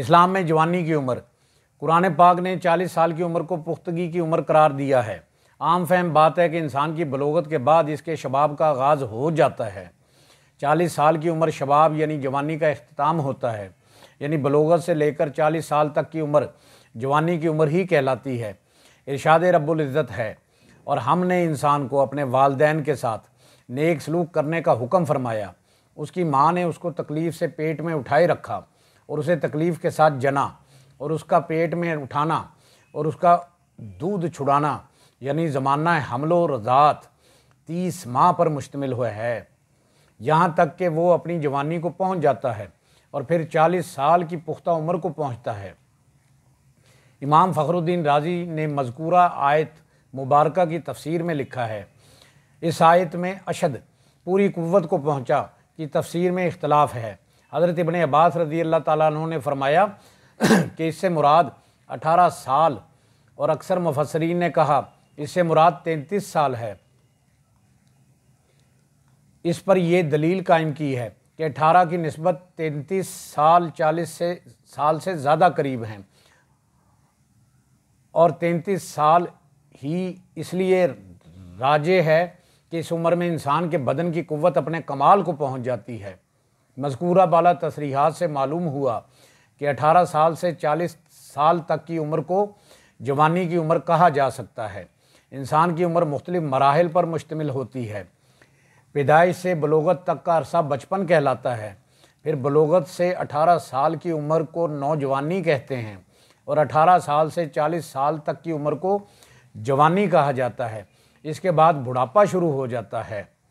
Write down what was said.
इस्लाम में जवानी की उम्र कुरान पाक ने 40 साल की उम्र को पुख्तगी की उम्र करार दिया है आम फहम बात है कि इंसान की बलोगत के बाद इसके शबाब का आगाज़ हो जाता है 40 साल की उम्र शबाब यानी जवानी का अख्ताम होता है यानी बलोगत से लेकर 40 साल तक की उम्र जवानी की उम्र ही कहलाती है इरशाद रबुल्ज़त है और हमने इंसान को अपने वालदेन के साथ नेक सलूक करने का हुक्म फरमाया उसकी माँ ने उसको तकलीफ़ से पेट में उठाए रखा और उसे तकलीफ़ के साथ जना और उसका पेट में उठाना और उसका दूध छुड़ाना यानी ज़माना हमलो रजात तीस माह पर मुश्तमिल हुआ है यहाँ तक कि वो अपनी जवानी को पहुँच जाता है और फिर चालीस साल की पुख्ता उम्र को पहुँचता है इमाम फ़खरुद्दीन राजी ने मजकूरा आयत मुबारक की तफसीर में लिखा है इस आयत में अशद पूरी कुत को पहुँचा की तफसीर में इख्तलाफ है हज़रत इबन अब्बास रजी अल्लाह तु ने फरमाया कि इससे मुराद अठारह साल और अक्सर मुफसरीन ने कहा इससे मुराद तैंतीस साल है इस पर यह दलील कायम की है कि अठारह की नस्बत तैंतीस साल चालीस से साल से ज़्यादा करीब हैं और तैंतीस साल ही इसलिए राजे है कि इस उम्र में इंसान के बदन की कुत अपने कमाल को पहुंच जाती है मजकूरा बाला तसरीहत से मालूम हुआ कि 18 साल से 40 साल तक की उम्र को जवानी की उम्र कहा जा सकता है इंसान की उम्र मुख्तलिफ मराहल पर मुश्तमिल होती है पैदाइश से बलोगत तक का अरसा बचपन कहलाता है फिर बलोगत से 18 साल की उम्र को नौजवानी कहते हैं और 18 साल से 40 साल तक की उम्र को जवानी कहा जाता है इसके बाद बुढ़ापा शुरू हो जाता है